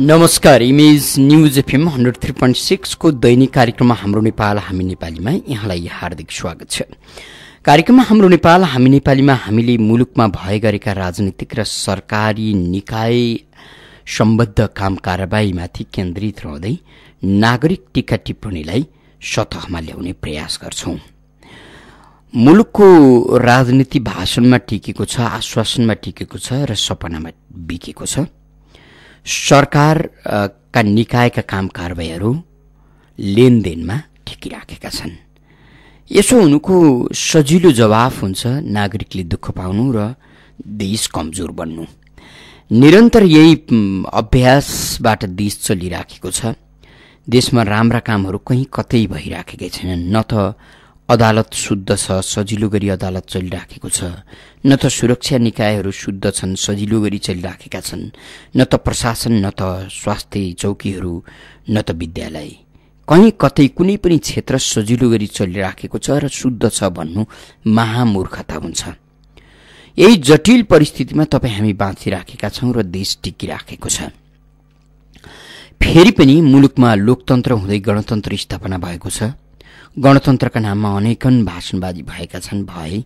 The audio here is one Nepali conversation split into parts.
नमस्कार image news FM hundred three point सिक्सको दैनिक कार्यक्रममा हाम्रो नेपाल हामी नेपालीमा यहाँलाई हार्दिक स्वागत छ कार्यक्रममा हाम्रो नेपाल हामी नेपालीमा हामीले मुलुकमा भए गरेका राजनीतिक र सरकारी निकाय सम्बद्ध काम कारवाहीमाथि केन्द्रित रहँदै नागरिक टिका टिप्पणीलाई सतहमा ल्याउने प्रयास गर्छौं मुलुकको राजनीति भाषणमा टिकेको छ आश्वासनमा टिकेको छ र सपनामा बिकेको छ सरकारका निकायका काम कारवाहीहरू लेनदेनमा ठेकिराखेका छन् यसो हुनुको सजिलो जवाफ हुन्छ नागरिकले दुःख पाउनु र देश कमजोर बन्नु निरन्तर यही अभ्यासबाट देश चलिराखेको छ देशमा राम्रा कामहरू कहीँ कतै भइराखेकै छैनन् न त अदालत शुद्ध छ सजिलो गरी अदालत चलिराखेको छ न त सुरक्षा निकायहरू शुद्ध छन् सजिलो गरी चलिराखेका छन् न त प्रशासन न त स्वास्थ्य चौकीहरू न त विद्यालय कहीँ कतै कुनै पनि क्षेत्र सजिलो गरी चलिराखेको छ र शुद्ध छ भन्नु महामूर्खता हुन्छ यही जटिल परिस्थितिमा तपाईँ हामी बाँचिराखेका छौँ र देश टिकिराखेको छ फेरि पनि मुलुकमा लोकतन्त्र हुँदै गणतन्त्र स्थापना भएको छ गणतन्त्रका नाममा अनेकन भाषणबाजी भएका छन् भए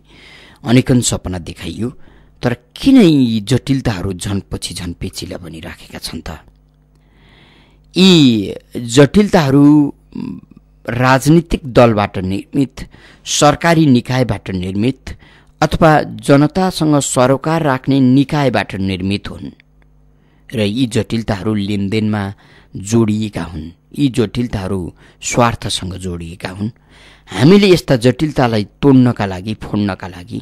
अनेकन सपना देखाइयो तर किन यी जटिलताहरू झन् पछि झन् पेचिला बनिराखेका छन् त यी जटिलताहरू राजनीतिक दलबाट निर्मित सरकारी निकायबाट निर्मित अथवा जनतासँग सरोकार राख्ने निकायबाट निर्मित हुन् र यी जटिलताहरू लेनदेनमा जोडिएका हुन् यी जटिलताहरू स्वार्थसँग जोडिएका हुन् हामीले यस्ता जटिलतालाई तोड्नका लागि फोड्नका लागि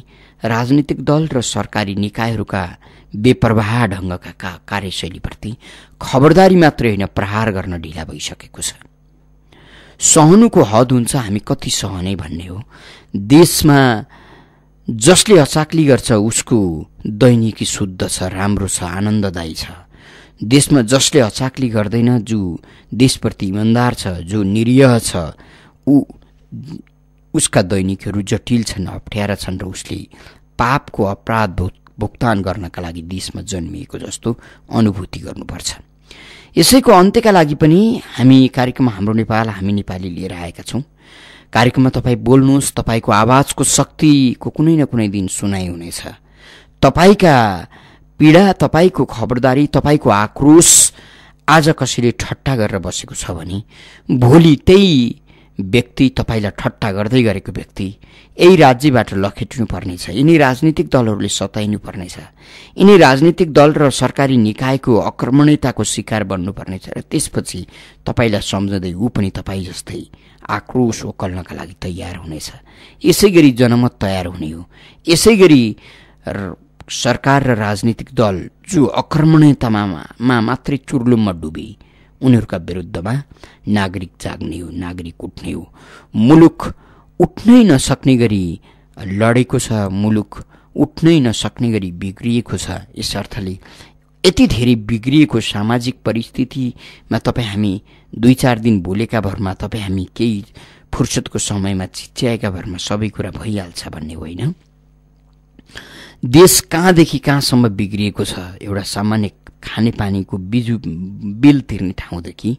राजनीतिक दल र सरकारी निकायहरूका बेपरवाह ढङ्गका का कार्यशैलीप्रति खबरदारी मात्रै होइन प्रहार गर्न ढिला भइसकेको छ सहनुको हद हुन्छ हामी कति सहने भन्ने हो देशमा जसले अचाक्ली गर्छ उसको दैनिकी शुद्ध छ राम्रो छ आनन्ददायी छ देशमा जसले अचाक्ली गर्दैन जो देशप्रति इमान्दार छ जो निरीह छ ऊ उसका दैनिकहरू जटिल छन् अप्ठ्यारा छन् र उसले पापको अपराध भुक्तान गर्नका लागि देशमा जन्मिएको जस्तो अनुभूति गर्नुपर्छ यसैको अन्त्यका लागि पनि हामी कार्यक्रममा हाम्रो नेपाल हामी नेपाली लिएर आएका छौँ कार्यक्रममा तपाईँ बोल्नुहोस् तपाईँको आवाजको शक्तिको कुनै न कुनै दिन सुनाइ हुनेछ तपाईँका पीडा तपाईँको खबरदारी तपाईँको आक्रोश आज कसैले ठट्टा गरेर बसेको छ भने भोलि त्यही व्यक्ति तपाईँलाई ठट्टा गर्दै गरेको व्यक्ति यही राज्यबाट लखेट्नुपर्नेछ यिनी राजनीतिक दलहरूले सताइनुपर्नेछ यिनी राजनीतिक दल र सरकारी निकायको आक्रमणीयताको शिकार बन्नुपर्नेछ र त्यसपछि तपाईँलाई सम्झँदै ऊ पनि तपाईँ जस्तै आक्रोश ओकल्नका लागि तयार हुनेछ यसै गरी जनमत तयार हुने हो यसै गरी सरकार र राजनीतिक दल जो आक्रमणीयतामा मात्रै चुर्लुममा डुबी उनीहरूका विरुद्धमा नागरिक जाग्ने हो नागरिक उठ्ने हो मुलुक उठ्नै नसक्ने गरी लडेको छ मुलुक उठ्नै नसक्ने गरी बिग्रिएको छ यस अर्थले यति धेरै बिग्रिएको सामाजिक परिस्थितिमा तपाईँ हामी दुई चार दिन भोलेका भरमा तपाईँ हामी केही फुर्सदको समयमा चिच्याएका भरमा सबै कुरा भइहाल्छ भन्ने होइन देश कहाँदेखि कहाँसम्म बिग्रिएको छ एउटा सामान्य खानेपानीको बिजु बिल तिर्ने ठाउँदेखि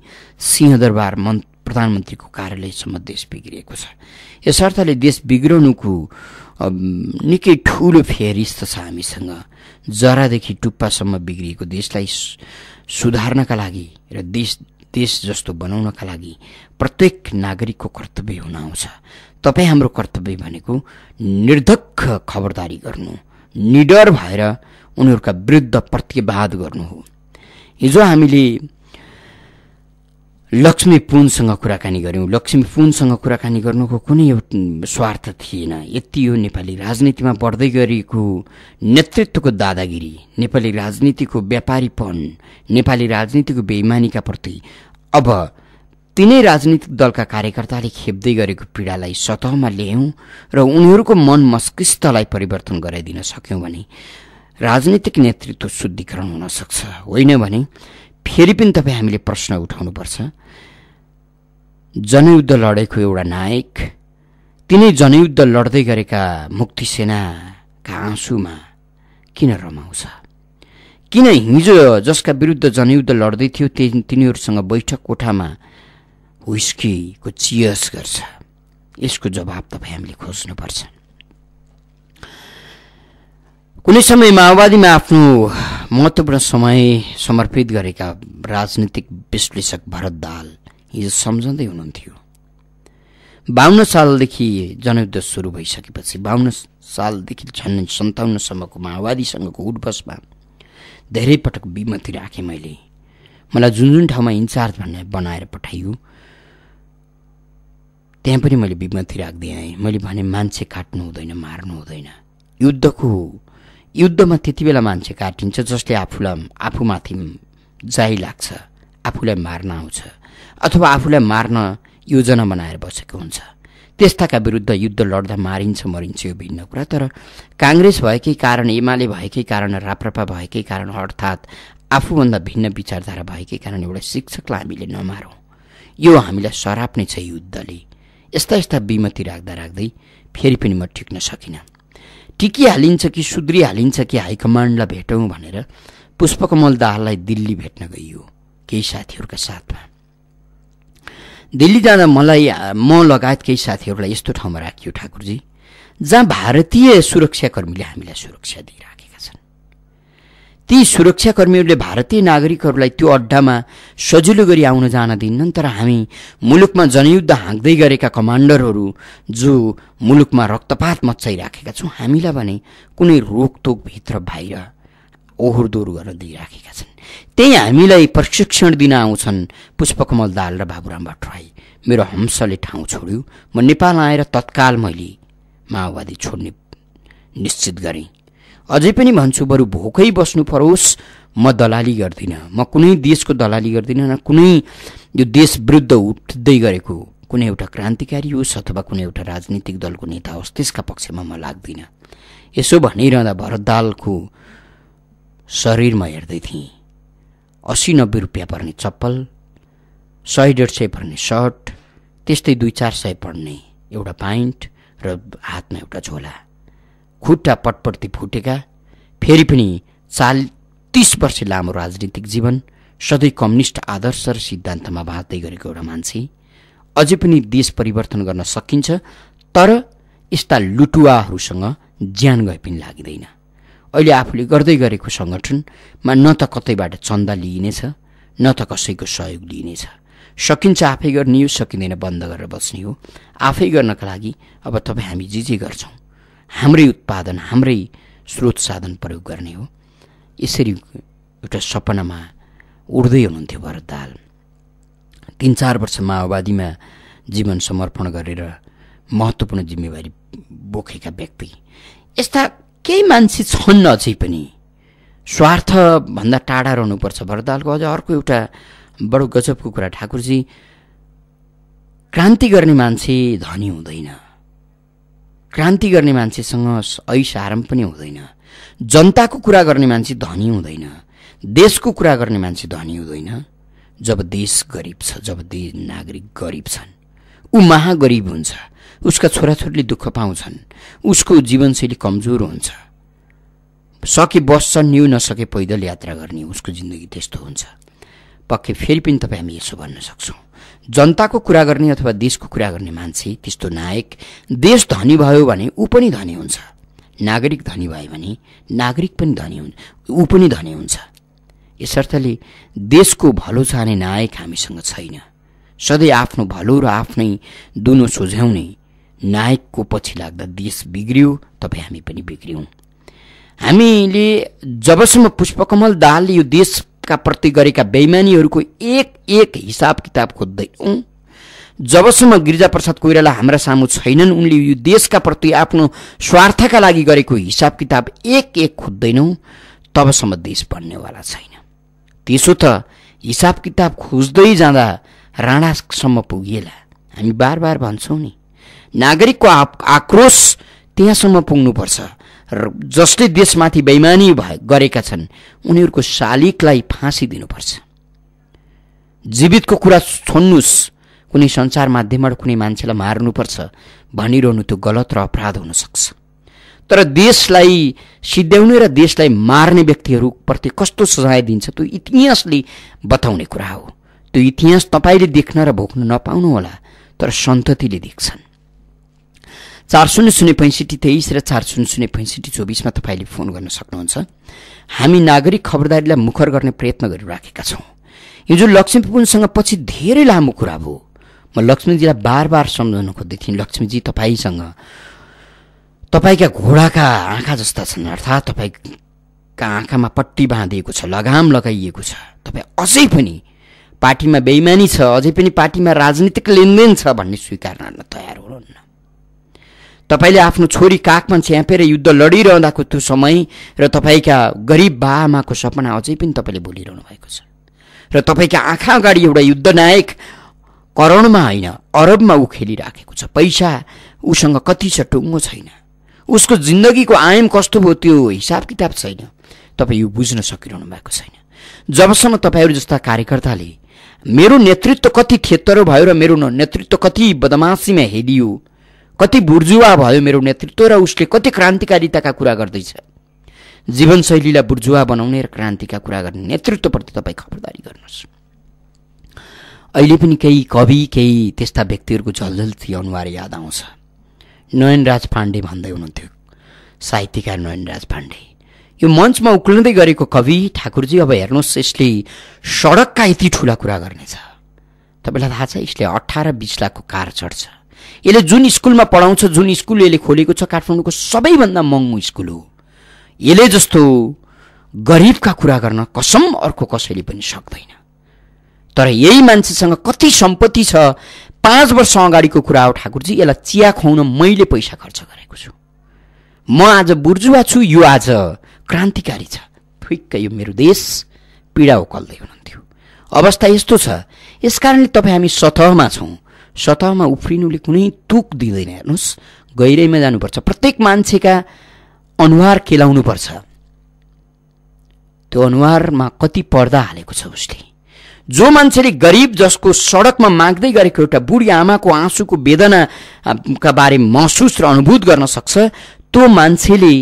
सिंहदरबार मन् प्रधानमन्त्रीको कार्यालयसम्म देश बिग्रिएको छ यसर्थले देश बिग्रनुको निकै ठुलो फेरिस्त छ हामीसँग जरादेखि टुप्पासम्म बिग्रिएको देशलाई सुधार्नका लागि र देश देश जस्तो बनाउनका लागि प्रत्येक नागरिकको कर्तव्य हुन आउँछ तपाईँ हाम्रो कर्तव्य भनेको निर्धक्क खबरदारी गर्नु निडर भएर उनीहरूका विरुद्ध प्रतिवाद गर्नु हो हिजो हामीले लक्ष्मी पुनसँग कुराकानी गऱ्यौँ लक्ष्मी पुनसँग कुराकानी गर्नुको कुनै स्वार्थ थिएन यति यो नेपाली राजनीतिमा बढ्दै गरेको नेतृत्वको दादागिरी नेपाली राजनीतिको व्यापारीपन नेपाली राजनीतिको बेइमानीका प्रति अब तिनै राजनीतिक दलका कार्यकर्ताले खेप्दै गरेको पीडालाई सतहमा ल्यायौँ र उनीहरूको मन मस्तिष्कलाई परिवर्तन गराइदिन सक्यौँ भने राजनीतिक नेतृत्व शुद्धिकरण सक्छ होइन भने फेरि पनि तपाईँ हामीले प्रश्न उठाउनुपर्छ जनयुद्ध लडेको एउटा नायक तिनै जनयुद्ध लड्दै गरेका मुक्ति सेनाका आँसुमा किन रमाउँछ किन हिजो जसका विरुद्ध जनयुद्ध लड्दै थियो तिनीहरूसँग बैठक कोठामा हुस्कीको चियस गर्छ यसको जवाब तपाईँ हामीले खोज्नुपर्छ कुनै समय माओवादीमा आफ्नो महत्त्वपूर्ण समय समर्पित गरेका राजनीतिक विश्लेषक भरत दाल हिजो सम्झँदै हुनुहुन्थ्यो बाहन्न सालदेखि जनयुद्ध सुरु भइसकेपछि बाहन्न सालदेखि झन् सन्ताउन्नसम्मको माओवादीसँगको उठबसमा धेरै पटक बिमती राखेँ मैले मलाई जुन जुन ठाउँमा इन्चार्ज भन्ने बनाएर पठाइयो त्यहाँ पनि मैले बिमती राख्दै आएँ मैले भने मान्छे काट्नु हुँदैन मार्नु हुँदैन युद्धको युद्धमा त्यति बेला मान्छे काटिन्छ जसले आफूलाई आफूमाथि जाइ लाग्छ आफूलाई मार्न आउँछ अथवा आफूलाई मार्न योजना बनाएर बसेको हुन्छ त्यस्ताका विरुद्ध युद्ध लड्दा मारिन्छ मरिन्छ यो भिन्न कुरा तर काङ्ग्रेस भएकै कारण एमाले भएकै कारण राप्रपा भएकै कारण अर्थात् आफूभन्दा भिन्न विचारधारा भएकै कारण एउटा शिक्षकलाई हामीले नमारौँ यो हामीलाई सराप्ने छ युद्धले यस्ता यस्ता बिमती राख्दा राख्दै फेरि पनि म टिक्न सकिनँ टिकिहालिन्छ कि सुध्रिहालिन्छ कि हाइकमान्डलाई भेटौँ भनेर पुष्पकमल दाहाललाई दिल्ली भेट्न गइयो केही साथीहरूका साथमा दिल्ली जाँदा मलाई म लगायत केही साथीहरूलाई यस्तो ठाउँमा राखियो ठाकुरजी जहाँ भारतीय सुरक्षाकर्मीले हामीलाई सुरक्षा दिएर ती सुरक्षाकर्मीहरूले भारतीय नागरिकहरूलाई त्यो अड्डामा सजिलो गरी आउन जान दिन्नन् तर हामी मुलुकमा जनयुद्ध हाँक्दै गरेका कमान्डरहरू जो मुलुकमा रक्तपात मचाइराखेका छौँ हामीलाई भने कुनै रोकतोकभित्र बाहिर ओहोर दोहोर गरेर दिइराखेका छन् त्यही हामीलाई प्रशिक्षण दिन आउँछन् पुष्पकमल दाल र बाबुराम भट्टराई मेरो हंसले ठाउँ छोड्यो म नेपाल आएर तत्काल मैले माओवादी छोड्ने निश्चित गरेँ अझै पनि भन्छु बरु भोकै बस्नु परोस् म दलाली गर्दिनँ म कुनै देशको दलाली गर्दिनँ न कुनै यो देश विरुद्ध उठ्दै गरेको कुनै एउटा क्रान्तिकारी होस् अथवा कुनै एउटा राजनीतिक दलको नेता होस् त्यसका पक्षमा म लाग्दिनँ यसो भनिरहँदा भरत दालको शरीरमा हेर्दै थिएँ असी नब्बे रुपियाँ पर्ने चप्पल सय डेढ सय पर्ने सर्ट त्यस्तै दुई चार सय पर्ने एउटा प्यान्ट र हातमा एउटा झोला खुट्टा पटपट्टि फुटेका फेरि पनि तिस वर्ष लामो राजनीतिक जीवन सधैँ कम्युनिस्ट आदर्श र सिद्धान्तमा बाँच्दै गरेको एउटा मान्छे अझै पनि देश परिवर्तन गर्न सकिन्छ तर यस्ता लुटुवाहरूसँग ज्यान गए पनि लाग्दैन अहिले आफूले गर्दै गरेको सङ्गठनमा न त कतैबाट चन्दा लिइनेछ न त कसैको सहयोग लिइनेछ सकिन्छ आफै गर्ने हो सकिँदैन बन्द गरेर बस्ने हो आफै गर्नका लागि अब तपाईँ हामी जे जे गर्छौँ हाम्रै उत्पादन हाम्रै स्रोत साधन प्रयोग गर्ने हो यसरी एउटा सपनामा उड्दै हुनुहुन्थ्यो भरत दाल तिन चार वर्ष माओवादीमा जीवन समर्पण गरेर महत्त्वपूर्ण जिम्मेवारी बोकेका व्यक्ति यस्ता केही मान्छे छन् अझै पनि स्वार्थभन्दा टाढा रहनुपर्छ दालको अझ अर्को एउटा बडो गजबको कुरा ठाकुरजी क्रान्ति गर्ने मान्छे धनी हुँदैन क्रान्ति गर्ने मान्छेसँग ऐसारम पनि हुँदैन जनताको कुरा गर्ने मान्छे धनी हुँदैन देशको कुरा गर्ने मान्छे धनी हुँदैन जब देश गरिब छ जब देश नागरिक गरिब छन् ऊ महागरिब हुन्छ उसका छोराछोरीले दुःख पाउँछन् उसको जीवनशैली कमजोर हुन्छ सके बस्छन् न्यु नसके पैदल यात्रा गर्ने उसको जिन्दगी त्यस्तो हुन्छ पक्कै फेरि पनि तपाईँ हामी यसो भन्न सक्छौँ जनताको कुरा गर्ने अथवा देशको कुरा गर्ने मान्छे त्यस्तो नायक देश धनी भयो भने ऊ पनि धनी हुन्छ नागरिक धनी भयो भने नागरिक पनि धनी हुन्छ ऊ पनि धनी हुन्छ यसर्थले देशको भलो चाहने नायक हामीसँग छैन सधैँ आफ्नो भलो र आफ्नै दुनो सोझ्याउने नायकको पछि लाग्दा देश बिग्रियो तपाईँ हामी पनि बिग्रियौँ हामीले जबसम्म पुष्पकमल दालले यो देश का प्रति गरेका बेइमानीहरूको एक एक हिसाब किताब खोज्दैनौँ जबसम्म गिरिजाप्रसाद कोइराला हाम्रा सामु छैनन् उनले यो देशका प्रति आफ्नो स्वार्थका लागि गरेको हिसाब किताब एक एक खोज्दैनौँ तबसम्म देश बन्नेवाला छैन त्यसो त हिसाब किताब खोज्दै जाँदा राणासम्म पुगिएला हामी बार बार भन्छौँ नि नागरिकको आक्रोश त्यहाँसम्म पुग्नुपर्छ जसले देशमाथि बेइमानी भए गरेका छन् उनीहरूको शालिकलाई फाँसी दिनुपर्छ जीवितको कुरा छोड्नुहोस् कुनै सञ्चार माध्यमबाट कुनै मान्छेलाई मार्नुपर्छ भनिरहनु त्यो गलत र अपराध हुनसक्छ तर देशलाई सिद्ध्याउने र देशलाई मार्ने व्यक्तिहरूप्रति कस्तो सजाय दिन्छ त्यो इतिहासले बताउने कुरा हो त्यो इतिहास तपाईँले देख्न र भोग्न नपाउनुहोला तर सन्ततिले देख्छन् चार शून्य शून्य पैँसठी तेइस र चार शून्य शून्य पैँसठी चौबिसमा तपाईँले फोन गर्न सक्नुहुन्छ हामी नागरिक खबरदारीलाई मुखर गर्ने प्रयत्न गरिराखेका छौँ हिजो लक्ष्मीपुनसँग पछि धेरै लामो कुरा भयो म लक्ष्मीजीलाई बार बार सम्झाउन खोज्दै थिएँ लक्ष्मीजी तपाईँसँग तपाईँका घोडाका आँखा जस्ता छन् अर्थात् तपाईँका आँखामा पट्टी बाँधिएको छ लगाम लगाइएको छ तपाईँ अझै पनि पार्टीमा बेइमानी छ अझै पनि पार्टीमा राजनीतिक लेनदेन छ भन्ने स्वीकार्न तयार हो तपाईँले आफ्नो छोरी काखमा छ्यापेर युद्ध लडिरहँदाको त्यो समय र तपाईँका गरिब बा आमाको सपना अझै पनि तपाईँले भोलिरहनु भएको छ र तपाईँका आँखा अगाडि एउटा नायक करणमा होइन अरबमा ऊ खेलिराखेको छ पैसा उसँग कति छ टुङ्गो छैन उसको जिन्दगीको आयाम कस्तो भयो त्यो हिसाब किताब छैन तपाईँ यो बुझ्न सकिरहनु भएको छैन जबसम्म तपाईँहरू जस्ता कार्यकर्ताले मेरो नेतृत्व कति खेतरो भयो र मेरो नेतृत्व कति बदमासीमा हेलियो कति बुर्जुवा भयो मेरो नेतृत्व र उसले कति क्रान्तिकारिताका कुरा गर्दैछ जीवनशैलीलाई बुर्जुवा बनाउने र क्रान्तिका कुरा गर्ने नेतृत्वप्रति तपाईँ खबरदारी गर्नुहोस् अहिले पनि केही कवि केही त्यस्ता व्यक्तिहरूको झलझल्ती अनुहार याद आउँछ नयनराज पाण्डे भन्दै हुनुहुन्थ्यो साहित्यकार नयनराज पाण्डे यो मञ्चमा उक्लिँदै गरेको कवि ठाकुरजी अब हेर्नुहोस् यसले सडकका यति ठुला कुरा गर्नेछ तपाईँलाई थाहा छ यसले अठार बिस लाखको कार चढ्छ यसले जुन स्कुलमा पढाउँछ जुन स्कुल यसले खोलेको छ काठमाडौँको सबैभन्दा महँगो स्कुल हो यसले जस्तो गरिबका कुरा गर्न कसम अर्को कसैले पनि सक्दैन तर यही मान्छेसँग कति सम्पत्ति छ पाँच वर्ष अगाडिको कुरा हो ठाकुरजी यसलाई चिया खुवाउन मैले पैसा खर्च गरेको छु म आज बुर्जुवा छु यो आज क्रान्तिकारी छ ठुक्क यो मेरो देश पीडा उकल्दै हुनुहुन्थ्यो अवस्था यस्तो छ यसकारणले तपाईँ हामी सतहमा छौँ सतहमा उफ्रिनुले कुनै तुक दिँदैन हेर्नुहोस् गहिरैमा जानुपर्छ प्रत्येक मान्छेका अनुहार केलाउनुपर्छ त्यो अनुहारमा कति पर्दा हालेको छ उसले जो मान्छेले गरिब जसको सडकमा माग्दै गरेको एउटा बुढी आमाको आँसुको वेदनाका बारे महसुस र अनुभूत गर्न सक्छ त्यो मान्छेले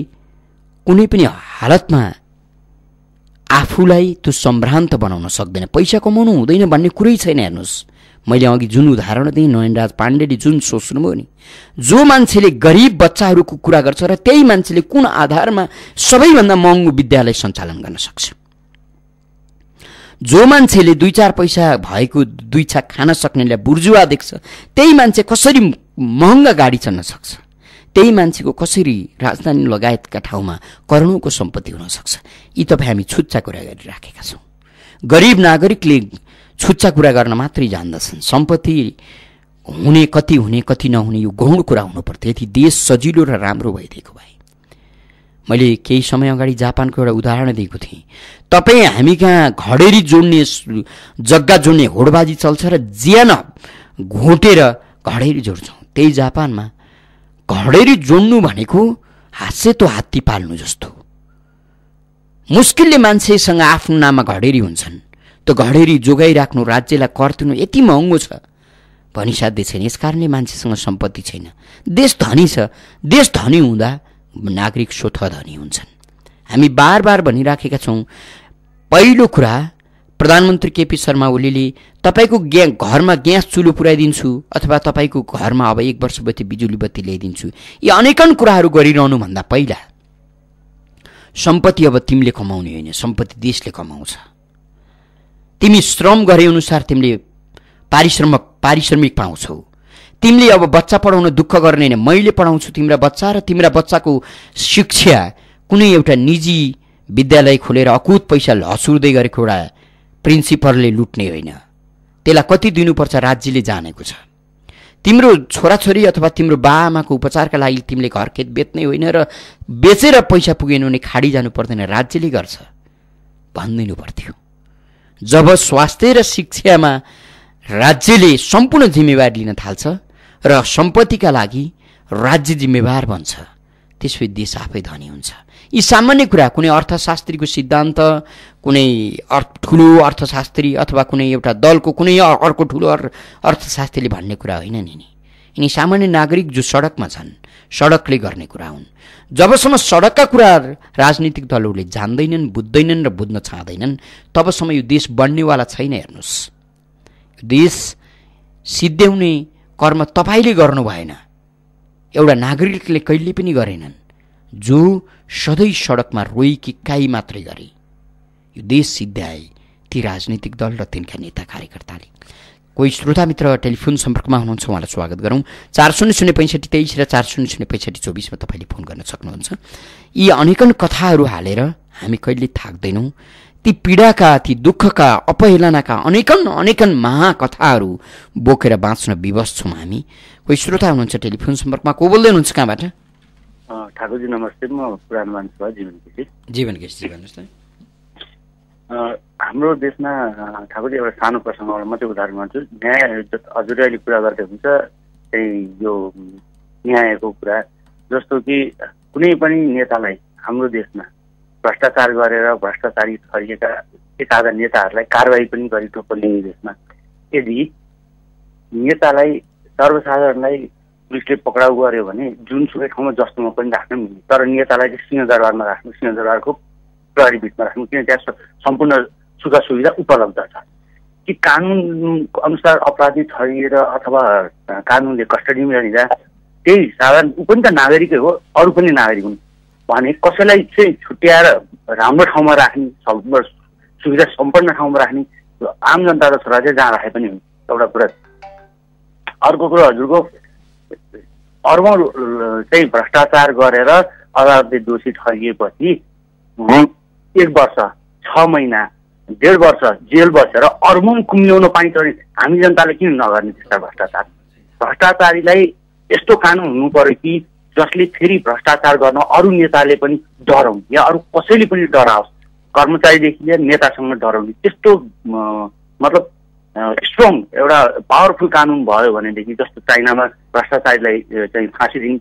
कुनै पनि हालतमा आफूलाई त्यो सम्भ्रान्त बनाउन सक्दैन पैसा कमाउनु हुँदैन भन्ने कुरै छैन हेर्नुहोस् मैले अघि जुन उदाहरण दिएँ नयनराज पाण्डेले जुन सोच्नुभयो नि जो मान्छेले गरिब बच्चाहरूको कुरा गर्छ र त्यही मान्छेले कुन आधारमा सबैभन्दा महँगो विद्यालय सञ्चालन गर्न सक्छ जो मान्छेले दुई चार पैसा भएको दुई छाक खान सक्नेलाई बुर्जुवा देख्छ त्यही मान्छे कसरी महँगा गाडी चल्न सक्छ त्यही मान्छेको कसरी राजधानी लगायतका ठाउँमा करोडौँको सम्पत्ति हुनसक्छ यी तपाईँ हामी छुच्चा कुरा गरिराखेका छौँ गरिब नागरिकले छुच्चा कुरा गर्न मात्रै जान्दछन् सम्पत्ति हुने कति हुने कति नहुने यो गौण कुरा हुनुपर्थ्यो यदि देश सजिलो र राम्रो भइदिएको भए मैले केही समय अगाडि जापानको एउटा उदाहरण दिएको थिएँ तपाईँ हामी कहाँ घडेरी जोड्ने जग्गा जोड्ने होडबाजी चल्छ र ज्यान घोटेर घडेरी जोड्छौँ त्यही जापानमा घडेरी जोड्नु भनेको हाँसेतो हात्ती पाल्नु जस्तो मुस्किलले मान्छेसँग आफ्नो नाममा घडेरी हुन्छन् त घडेरी जोगाइराख्नु राज्यलाई कर तिर्नु यति महँगो छ भनिसाध्य छैन यसकारणले मान्छेसँग सम्पत्ति छैन देश धनी छ देश धनी हुँदा नागरिक स्वतः धनी हुन्छन् हामी बार बार भनिराखेका छौँ पहिलो कुरा प्रधानमन्त्री केपी शर्मा ओलीले तपाईँको ग्या घरमा ग्यास चुलो पुऱ्याइदिन्छु अथवा तपाईँको घरमा अब एक वर्षपछि बिजुली बत्ती ल्याइदिन्छु यी अनेकन कुराहरू गरिरहनुभन्दा पहिला सम्पत्ति अब तिमीले कमाउने होइन सम्पत्ति देशले कमाउँछ तिमी श्रम गरे अनुसार तिमीले पारिश्रमिक पारिश्रमिक पाउँछौ तिमीले अब बच्चा पढाउन दुःख गर्ने होइन मैले पढाउँछु तिम्रा बच्चा र तिम्रा बच्चाको शिक्षा कुनै एउटा निजी विद्यालय खोलेर अकुत पैसा लसुर्दै गरेको एउटा प्रिन्सिपलले लुट्ने होइन त्यसलाई कति दिनुपर्छ राज्यले जानेको छ तिम्रो छोराछोरी अथवा तिम्रो बाआमाको उपचारका लागि तिमीले घर खेत बेच्ने होइन र बेचेर पैसा पुगेन भने खाडी जानु पर्दैन राज्यले गर्छ भनिदिनु पर्थ्यो जब स्वास्थ्य र शिक्षामा राज्यले सम्पूर्ण जिम्मेवार लिन थाल्छ र सम्पत्तिका लागि राज्य जिम्मेवार बन्छ त्यसपछि देश आफै धनी हुन्छ यी सामान्य कुरा कुनै अर्थशास्त्रीको सिद्धान्त कुनै अर्थ ठुलो अर्थशास्त्री अथवा कुनै एउटा दलको कुनै अर्को ठुलो अर्थशास्त्रीले भन्ने कुरा होइन नि यिनी सामान्य नागरिक जो सडकमा छन् सडकले गर्ने कुरा हुन् जबसम्म सडकका कुरा राजनीतिक दलहरूले जान्दैनन् बुझ्दैनन् र बुझ्न चाहँदैनन् तबसम्म यो देश बढ्नेवाला छैन हेर्नुहोस् देश सिद्ध्याउने कर्म तपाईँले गर्नु भएन एउटा नागरिकले कहिले पनि गरेनन् जो सधैँ सडकमा रोई काई मात्रै गरे यो देश सिद्ध्याए ती राजनीतिक दल र तिनका नेता कार्यकर्ताले कोही श्रोता मित्र टेलिफोन सम्पर्कमा हुनुहुन्छ उहाँलाई स्वागत गरौँ चार शून्य शून्य पैँसठी तेइस र चार शून्य शून्य पैँसठी चौबिसमा तपाईँले फोन गर्न सक्नुहुन्छ यी अनेकन कथाहरू हालेर हामी कहिले थाक्दैनौँ ती पीडाका ती दुःखका अपहेलनाका अनेकन अनेकन महाकथाहरू बोकेर बाँच्न विवश छौँ हामी कोही श्रोता हुनुहुन्छ टेलिफोन सम्पर्कमा को बोल्दै हुनुहुन्छ कहाँबाट ठाकुरजी नमस्ते म पुरानो मान्छे जीवन केसी जीवन केसी भन्नुहोस् त हाम्रो देशमा ठाकुरजी एउटा सानो प्रसङ्गबाट मात्रै उदाहरण मान्छु न्याय हजुर अहिले कुरा गर्दै हुन्छ चाहिँ यो न्यायको कुरा जस्तो कि कुनै पनि नेतालाई हाम्रो देशमा भ्रष्टाचार गरेर भ्रष्टाचारी छरिएका एक आधा नेताहरूलाई कारवाही पनि गरेको पर्ने देशमा यदि नेतालाई सर्वसाधारणलाई पुलिसले पक्राउ गर्यो भने जुनसुकै ठाउँमा जस्तोमा पनि राख्न मिल्ने तर नेतालाई चाहिँ सिंहदरबारमा राख्नु सिंहदरबारको प्रहरी बिचमा राख्नु किन त्यहाँ सम्पूर्ण सुख सुविधा उपलब्ध छ कि कानुन अनुसार अपराधी ठहरिएर अथवा कानुनले कस्टडीमा लिँदा त्यही साधारण ऊ पनि त नागरिकै हो अरू पनि नागरिक हुन् भने कसैलाई चाहिँ छुट्याएर राम्रो ठाउँमा राख्ने सुविधा सम्पन्न ठाउँमा राख्ने आम जनता र छोरा चाहिँ जहाँ राखे पनि हुन् एउटा कुरा अर्को कुरो हजुरको अर्बौँ चाहिँ भ्रष्टाचार गरेर अदालतले दोषी ठगिएपछि एक वर्ष छ महिना डेढ वर्ष जेल बसेर अर्मुङ कुम्ल्याउन पाइन्छ भने हामी जनताले किन नगर्ने त्यस्ता भ्रष्टाचार भ्रष्टाचारीलाई यस्तो कानुन हुनु पऱ्यो कि जसले फेरि भ्रष्टाचार गर्न अरू नेताले पनि डराउँ या अरू कसैले पनि डराओस् कर्मचारीदेखि लिएर नेतासँग डराउने त्यस्तो मतलब स्ट्रङ एउटा पावरफुल कानुन भयो भनेदेखि जस्तो चाइनामा भ्रष्टाचारीलाई चाहिँ फाँसी दिन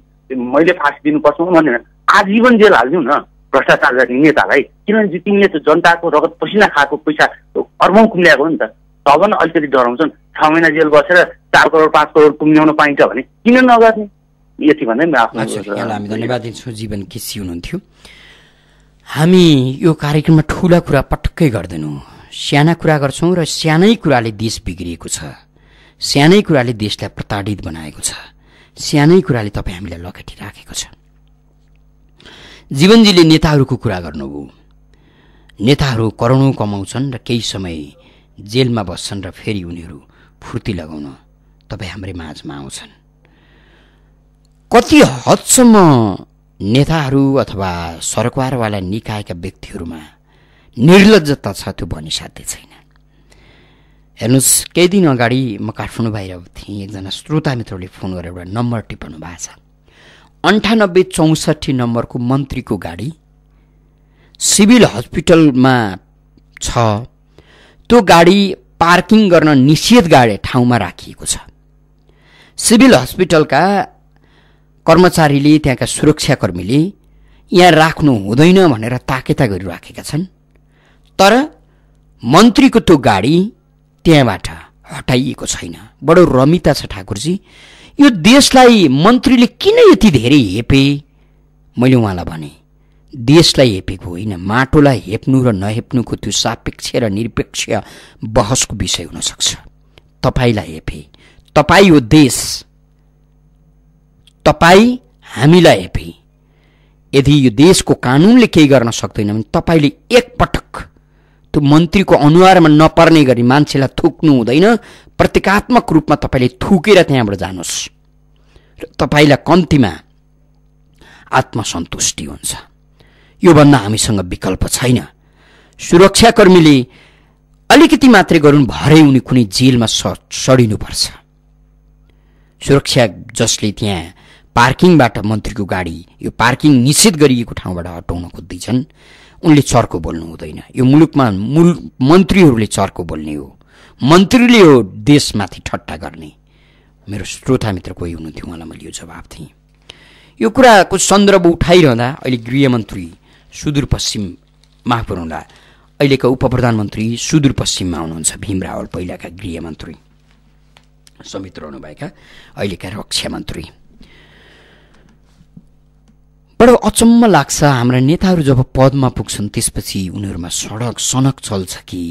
मैले फाँसी दिनुपर्छ भनेर आजीवन जेल हालिदिउँ न भ्रष्टाचार गर्ने नेतालाई किनभने तिमीले त जनताको रगत पसिना खाएको पैसा अर्बौँ कुम्ल्याएको हो नि त तब न अलिकति डराउँछन् छ महिना जेल बसेर चार करोड पाँच करोड कुम्ल्याउन पाइन्छ भने किन नगर्ने यति भन्दै म आफ्नो हामी धन्यवाद दिन्छौँ जीवन केसी हुनुहुन्थ्यो हामी यो कार्यक्रममा ठुला कुरा पटक्कै गर्दैनौँ साना कुरा गर्छौँ र सानै कुराले देश बिग्रिएको छ सानै कुराले देशलाई प्रताडित बनाएको छ सानै कुराले तपाईँ हामीलाई राखेको छ जीवनजीले नेताहरूको कुरा गर्नुभयो नेताहरू करोडौँ कमाउँछन् र केही समय जेलमा बस्छन् र फेरि उनीहरू फुर्ती लगाउन तपाईँ हाम्रै माझमा आउँछन् कति हदसम्म नेताहरू अथवा सरकारवाला निकायका व्यक्तिहरूमा निर्लजता छ त्यो भनी साध्य छैन हेर्नुहोस् केही दिन अगाडि म काठमाडौँ बाहिर थिएँ एकजना श्रोता मित्रले फोन गरेर एउटा नम्बर टिपाउनु भएको छ अन्ठानब्बे चौसठी नम्बरको मन्त्रीको गाडी सिभिल हस्पिटलमा छ त्यो गाडी पार्किङ गर्न निषेध गाडे ठाउँमा राखिएको छ सिभिल हस्पिटलका कर्मचारीले त्यहाँका सुरक्षाकर्मीले यहाँ राख्नु हुँदैन भनेर ताकेता गरिराखेका छन् तर मन्त्रीको त्यो गाडी त्यहाँबाट हटाइएको छैन बडो रमिता छ ठाकुरजी यो देशलाई मन्त्रीले किन यति धेरै हेपे मैले उहाँलाई भने देशलाई हेपेको होइन माटोलाई हेप्नु र नहेप्नुको त्यो सापेक्ष र निरपेक्ष बहसको विषय हुनसक्छ तपाईँलाई हेपे तपाईँ यो देश तपाईँ हामीलाई हेपे यदि यो देशको कानुनले केही गर्न सक्दैन भने तपाईँले एकपटक त्यो मन्त्रीको अनुहारमा नपर्ने गरी मान्छेलाई थुक्नु हुँदैन प्रतीकात्मक रूपमा तपाईँले थुकेर त्यहाँबाट जानुहोस् र तपाईँलाई कम्तीमा आत्मसन्तुष्टि हुन्छ योभन्दा हामीसँग विकल्प छैन सुरक्षाकर्मीले अलिकति मात्रै गरून् भरै उनी कुनै जेलमा सडिनुपर्छ सुरक्षा जसले त्यहाँ पार्किङबाट मन्त्रीको गाडी यो पार्किङ निषेध गरिएको ठाउँबाट हटाउन खोज्दैछन् उनले चर्को बोल्नु हुँदैन यो मुलुकमा मूल मन्त्रीहरूले चर्को बोल्ने हो मन्त्रीले हो देशमाथि ठट्टा गर्ने मेरो श्रोता मित्र कोही हुनुहुन्थ्यो उहाँलाई मैले यो जवाब थिएँ यो कुराको सन्दर्भ उठाइरहँदा अहिले गृहमन्त्री सुदूरपश्चिम माफ अहिलेका उप प्रधानमन्त्री सुदूरपश्चिममा हुनुहुन्छ भीम रावल पहिलाका गृहमन्त्री समेत रहनुभएका अहिलेका रक्षा मन्त्री बडो अचम्म लाग्छ हाम्रा नेताहरू जब पदमा पुग्छन् त्यसपछि उनीहरूमा सडक सनक चल्छ कि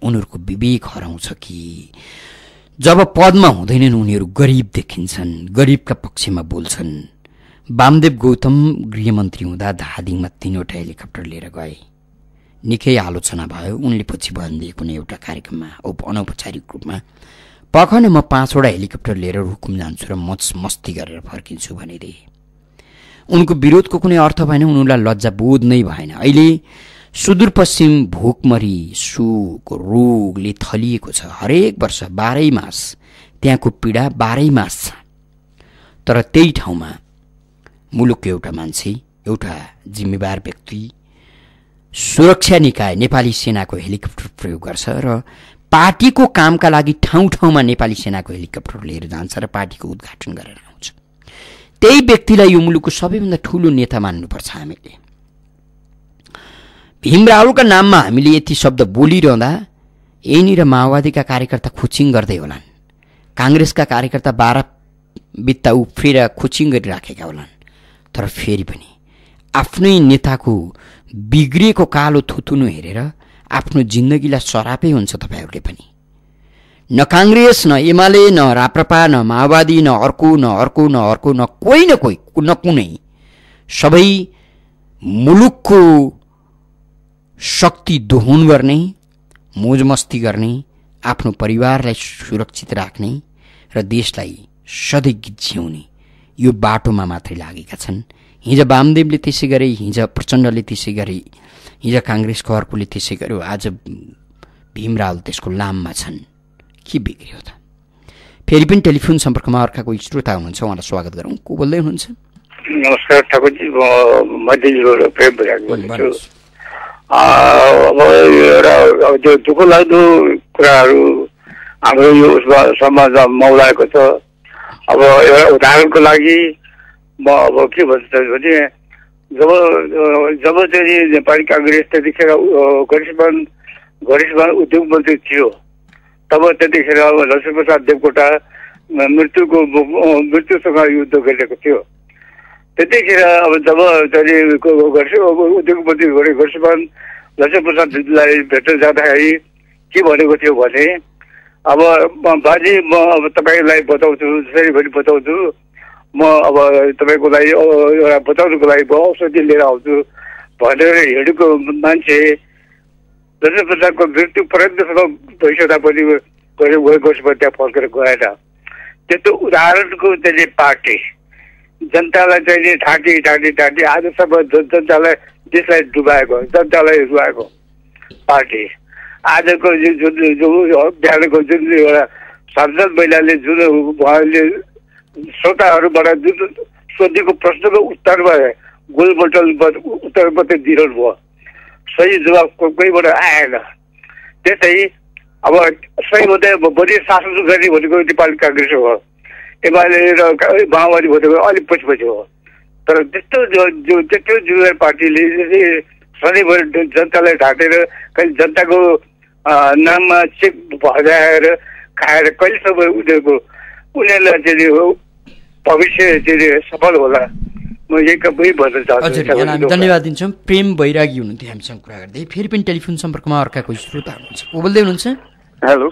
उनीहरूको विवेक हराउँछ कि जब पदमा हुँदैनन् उनीहरू गरिब देखिन्छन् गरिबका पक्षमा बोल्छन् वामदेव गौतम गृहमन्त्री हुँदा धादिङमा तिनवटा हेलिकप्टर लिएर गए निकै आलोचना भयो उनले पछि भनिदिए कुनै एउटा कार्यक्रममा अनौपचारिक रूपमा पख न म पाँचवटा हेलिकप्टर लिएर रुकुम जान्छु र मच मस्ती गरेर फर्किन्छु भनिदिएँ उनको विरोधको कुनै अर्थ भएन उनीहरूलाई लज्जाबोध नै भएन अहिले सुदूरपश्चिम भोकमरी सुख रोगले थलिएको छ हरेक वर्ष बाह्रै मास त्यहाँको पीडा बाह्रै मास छ तर त्यही ठाउँमा मुलुकको एउटा मान्छे एउटा जिम्मेवार व्यक्ति सुरक्षा निकाय नेपाली सेनाको हेलिकप्टर प्रयोग गर्छ र पार्टीको कामका लागि ठाउँ ठाउँमा नेपाली सेनाको हेलिकप्टर लिएर जान्छ र पार्टीको उद्घाटन गरेर त्यही व्यक्तिलाई यो मुलुकको सबैभन्दा ठुलो नेता मान्नुपर्छ हामीले भीम रावलका नाममा हामीले यति शब्द बोलिरहँदा यहीँनिर माओवादीका कार्यकर्ता खुचिङ गर्दै होलान् काङ्ग्रेसका कार्यकर्ता बाह्र बित्ता उफ्रेर खुचिङ गरिराखेका होलान् तर फेरि पनि आफ्नै नेताको बिग्रिएको कालो थुतुनु हेरेर आफ्नो जिन्दगीलाई सरापै हुन्छ तपाईँहरूले पनि न काङ्ग्रेस न एमाले न राप्रपा न माओवादी न अर्को न अर्को न अर्को न कोही न कोही न कुनै सबै मुलुकको शक्ति दोहन गर्ने मस्ती गर्ने आफ्नो परिवारलाई सुरक्षित राख्ने र देशलाई सधैँ जिउने यो बाटोमा मात्रै लागेका छन् हिज वामदेवले त्यसै गरे हिज प्रचण्डले त्यसै गरे हिज काङ्ग्रेसको अर्कोले त्यसै गर्यो आज भीमरावल त्यसको लाममा छन् के बिग्रियो त फेरि पनि टेलिफोन सम्पर्कमा अर्काको श्रोता हुनुहुन्छ उहाँलाई स्वागत गरौँ को बोल्दै हुनुहुन्छ नमस्कार ठाकुरजी म मध्यजीबाट प्रेम भइरहेको बोलेको अब त्यो दुःख लाग्दो कुराहरू हाम्रो यो समाजमा मौलाएको छ अब एउटा उदाहरणको लागि म अब के भन्छु भने जब जब चाहिँ नेपाली काङ्ग्रेस त्यतिखेर घरिष्मान घरिष्मान उद्योग मन्त्री थियो तब त्यतिखेर अब लक्ष्मीप्रसाद देवकोटा मृत्युको मृत्युसँग युद्ध गरिरहेको थियो त्यतिखेर अब जब त्यहाँनिर उद्योगपति घोषमान प्रसाद देवलाई भेट्न जाँदाखेरि के भनेको थियो भने अब बाजे म अब तपाईँलाई बताउँछु जसरी पनि बताउँछु म अब तपाईँको लागि एउटा बताउनुको लागि म औषधि लिएर आउँछु भनेर हिँडेको मान्छे जसले प्रधानको मृत्यु प्रयत्नसँग भइसक्दा पनि गएको छ त्यहाँ फर्केर गएन त्यस्तो उदाहरणको त्यसले पार्टी जनतालाई चाहिँ ढाँटी ढाँटी ढाँटी आजसम्म जनतालाई देशलाई डुबाएको जनतालाई रुवाएको पार्टी आजको जुन बिहानको जुन एउटा सांसद महिलाले जुन उहाँले श्रोताहरूबाट जुन सोधेको प्रश्नको उत्तरमा गोलबोटल उत्तर मात्रै दिइरहनु भयो सही जवाब कोहीबाट आएन त्यस्तै अब सही हुँदै बजेट शासन गर्ने भनेको नेपाली काङ्ग्रेस हो एमाले र माओवादी भनेको अलिक पछि पछि हो तर त्यस्तो जो त्यस्तो जुनियर पार्टीले सधैँभरि जनतालाई ढाँटेर कहिले जनताको नाममा चेक हजाएर खाएर कहिलेसम्म उनीहरूको उनीहरूलाई चाहिँ भविष्य चाहिँ सफल होला म हजुर हामी धन्यवाद दिन्छौँ प्रेम भैरागी हुनुहुन्थ्यो हामीसँग कुरा गर्दै फेरि पनि टेलिफोन सम्पर्कमा कोही श्रोता हुनुहुन्छ को बोल्दै हुनुहुन्छ हेलो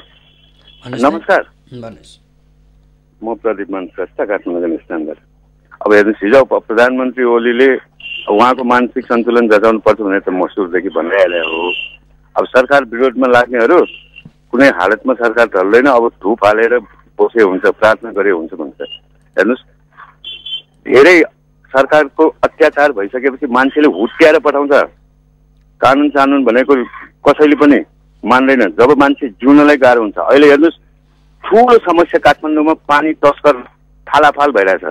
नमस्कार म म मान श्रेष्ठ काठमाडौँ स्थानबाट अब हेर्नुहोस् हिजो प्रधानमन्त्री ओलीले उहाँको मानसिक सन्तुलन जगाउनु पर्छ भनेर त म सुरुदेखि भनिरहेको हो अब सरकार विरोधमा लाग्नेहरू कुनै हालतमा सरकार ढल्दैन अब धुप हालेर पोसे हुन्छ प्रार्थना गरे हुन्छ भन्छ हेर्नुहोस् धेरै सरकारको अत्याचार भइसकेपछि मान्छेले हुत्याएर पठाउँछ कानुन सानुन भनेको कसैले पनि मान्दैन जब मान्छे जिउनलाई गाह्रो हुन्छ अहिले हेर्नुहोस् ठुलो समस्या काठमाडौँमा पानी तस्कर थालाफाल भइरहेछ